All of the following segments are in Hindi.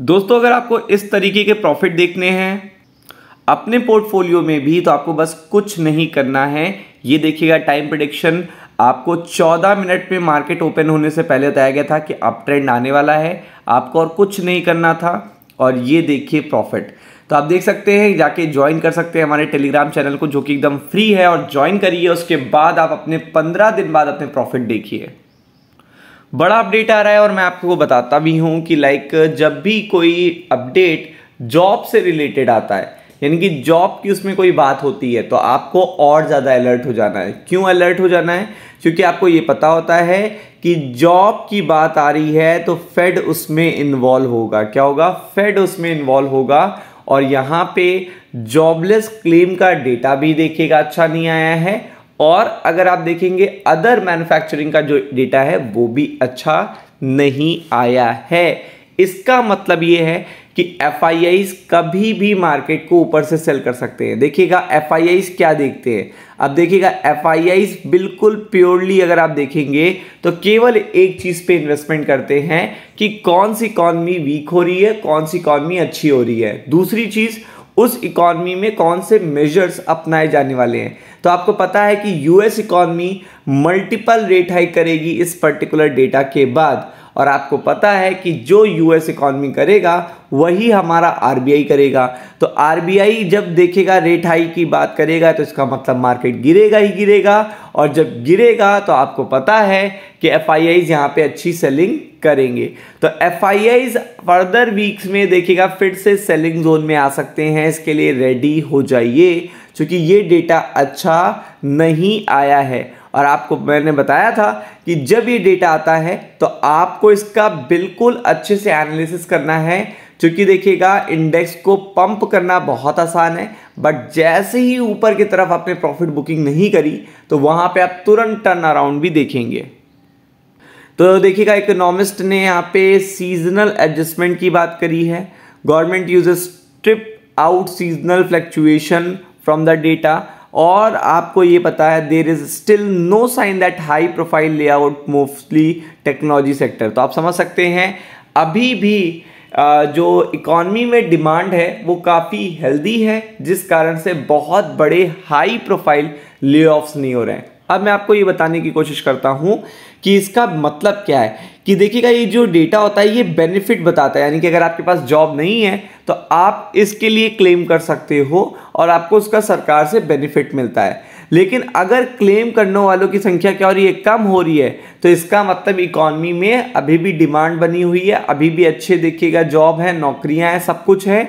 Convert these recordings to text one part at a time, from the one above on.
दोस्तों अगर आपको इस तरीके के प्रॉफिट देखने हैं अपने पोर्टफोलियो में भी तो आपको बस कुछ नहीं करना है ये देखिएगा टाइम प्रडिक्शन आपको 14 मिनट में मार्केट ओपन होने से पहले बताया गया था कि अप ट्रेंड आने वाला है आपको और कुछ नहीं करना था और ये देखिए प्रॉफिट तो आप देख सकते हैं जाके ज्वाइन कर सकते हैं हमारे टेलीग्राम चैनल को जो कि एकदम फ्री है और ज्वाइन करिए उसके बाद आप अपने पंद्रह दिन बाद अपने प्रॉफिट देखिए बड़ा अपडेट आ रहा है और मैं आपको बताता भी हूँ कि लाइक जब भी कोई अपडेट जॉब से रिलेटेड आता है यानी कि जॉब की उसमें कोई बात होती है तो आपको और ज़्यादा अलर्ट हो जाना है क्यों अलर्ट हो जाना है क्योंकि आपको ये पता होता है कि जॉब की बात आ रही है तो फेड उसमें इन्वॉल्व होगा क्या होगा फेड उसमें इन्वॉल्व होगा और यहाँ पे जॉबलेस क्लेम का डेटा भी देखिएगा अच्छा नहीं आया है और अगर आप देखेंगे अदर मैन्युफैक्चरिंग का जो डेटा है वो भी अच्छा नहीं आया है इसका मतलब ये है कि एफ कभी भी मार्केट को ऊपर से सेल कर सकते हैं देखिएगा एफ क्या देखते हैं अब देखिएगा एफ बिल्कुल प्योरली अगर आप देखेंगे तो केवल एक चीज़ पे इन्वेस्टमेंट करते हैं कि कौन सी इकॉनमी वीक हो रही है कौन सी इकॉनमी अच्छी हो रही है दूसरी चीज़ उस इकॉनमी में कौन से मेजर्स अपनाए जाने वाले हैं तो आपको पता है कि US economy multiple rate hike करेगी इस पर्टिकुलर डेटा के बाद और आपको पता है कि जो यूएस इकॉनमी करेगा वही हमारा आरबीआई करेगा तो आरबीआई जब देखेगा रेट हाई की बात करेगा तो इसका मतलब मार्केट गिरेगा ही गिरेगा और जब गिरेगा तो आपको पता है कि एफ आई आईज यहाँ पर अच्छी सेलिंग करेंगे तो FIIs further weeks में देखेगा फिर से सेलिंग जोन में आ सकते हैं इसके लिए रेडी हो जाइए क्योंकि ये डेटा अच्छा नहीं आया है और आपको मैंने बताया था कि जब ये डेटा आता है तो आपको इसका बिल्कुल अच्छे से एनालिसिस करना है क्योंकि देखिएगा इंडेक्स को पंप करना बहुत आसान है बट जैसे ही ऊपर की तरफ आपने प्रॉफिट बुकिंग नहीं करी तो वहाँ पे आप तुरंत टर्न अराउंड भी देखेंगे तो देखिएगा इकोनॉमिस्ट ने यहाँ पे सीजनल एडजस्टमेंट की बात करी है government use strip out seasonal fluctuation from the data और आपको ये पता है there is still no sign that high profile layout mostly technology sector तो आप समझ सकते हैं अभी भी जो इकॉनमी में डिमांड है वो काफ़ी हेल्दी है जिस कारण से बहुत बड़े हाई प्रोफाइल ले नहीं हो रहे हैं अब मैं आपको ये बताने की कोशिश करता हूँ कि इसका मतलब क्या है कि देखिएगा ये जो डेटा होता है ये बेनिफिट बताता है यानी कि अगर आपके पास जॉब नहीं है तो आप इसके लिए क्लेम कर सकते हो और आपको उसका सरकार से बेनिफिट मिलता है लेकिन अगर क्लेम करने वालों की संख्या क्या हो रही है कम हो रही है तो इसका मतलब इकॉनमी में अभी भी डिमांड बनी हुई है अभी भी अच्छे देखिएगा जॉब है नौकरियां हैं सब कुछ है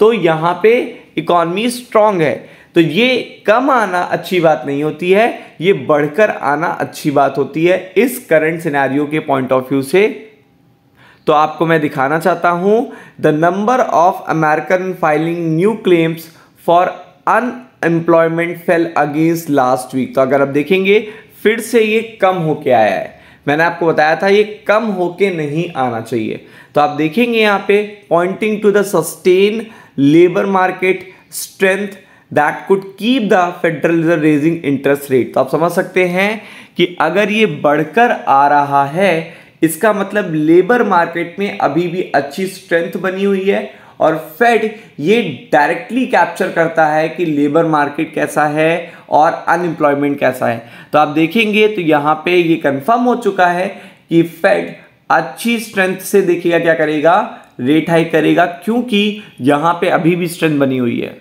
तो यहाँ पे इकॉनमी स्ट्रांग है तो ये कम आना अच्छी बात नहीं होती है ये बढ़कर आना अच्छी बात होती है इस करंट सिनेरियो के पॉइंट ऑफ व्यू से तो आपको मैं दिखाना चाहता हूं the number of American filing new claims for unemployment fell against last week तो अगर आप देखेंगे फिर से ये कम होके आया है मैंने आपको बताया था ये कम होके नहीं आना चाहिए तो आप देखेंगे यहां पे pointing to the sustain labour market strength that could keep the federal reserve raising interest rate तो आप समझ सकते हैं कि अगर ये बढ़कर आ रहा है इसका मतलब लेबर मार्केट में अभी भी अच्छी स्ट्रेंथ बनी हुई है और फेड ये डायरेक्टली कैप्चर करता है कि लेबर मार्केट कैसा है और अनएम्प्लॉयमेंट कैसा है तो आप देखेंगे तो यहाँ पे ये कंफर्म हो चुका है कि फेड अच्छी स्ट्रेंथ से देखिएगा क्या करेगा रेट हाई करेगा क्योंकि यहाँ पे अभी भी स्ट्रेंथ बनी हुई है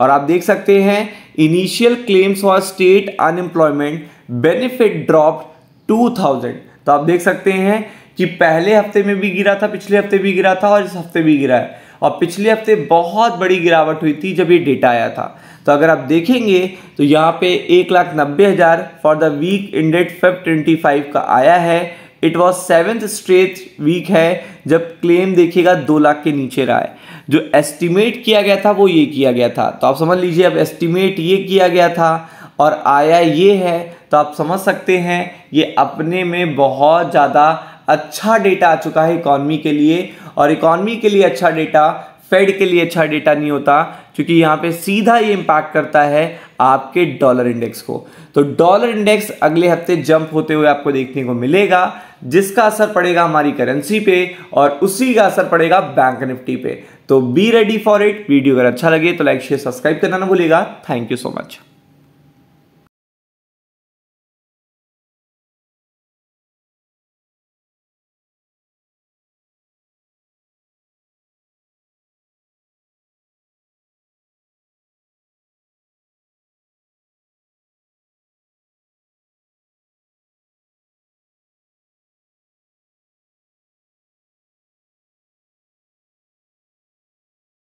और आप देख सकते हैं initial claims for state unemployment benefit drop to thousand तो आप देख सकते हैं कि पहले हफ्ते में भी गिरा था पिछले हफ्ते भी गिरा था और इस हफ्ते भी गिरा है और पिछले हफ्ते बहुत बड़ी गिरावट हुई थी जब ये डेटा आया था तो अगर आप देखेंगे तो यहाँ पे एक लाख नब्बे हज़ार for the week ended Feb twenty five का आया है it was seventh straight week है जब क्लेम देखिएगा दो लाख के नीचे रहा है जो एस्टिमेट किया गया था वो ये किया गया था तो आप समझ लीजिए अब एस्टिमेट ये किया गया था और आया ये है तो आप समझ सकते हैं ये अपने में बहुत ज़्यादा अच्छा डेटा आ चुका है इकॉनमी के लिए और इकॉनमी के लिए अच्छा डेटा फेड के लिए अच्छा डेटा नहीं होता क्योंकि यहाँ पे सीधा ये इम्पैक्ट करता है आपके डॉलर इंडेक्स को तो डॉलर इंडेक्स अगले हफ्ते जंप होते हुए आपको देखने को मिलेगा जिसका असर पड़ेगा हमारी करेंसी पे और उसी का असर पड़ेगा बैंक निफ्टी पे तो be ready for it video अगर अच्छा लगे तो लाइक शेयर सब्सक्राइब करना ना भूलेगा थैंक यू सो मच